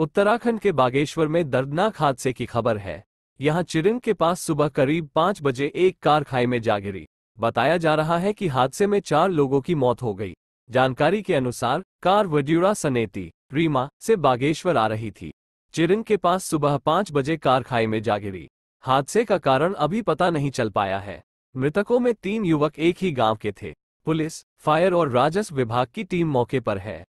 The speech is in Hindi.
उत्तराखंड के बागेश्वर में दर्दनाक हादसे की खबर है यहां चिरिन के पास सुबह करीब पाँच बजे एक कार खाई में जा गिरी बताया जा रहा है कि हादसे में चार लोगों की मौत हो गई जानकारी के अनुसार कार वड्यूरा सनेती रीमा से बागेश्वर आ रही थी चिरिन के पास सुबह पाँच बजे कार खाई में जा गिरी हादसे का कारण अभी पता नहीं चल पाया है मृतकों में तीन युवक एक ही गांव के थे पुलिस फायर और राजस्व विभाग की टीम मौके पर है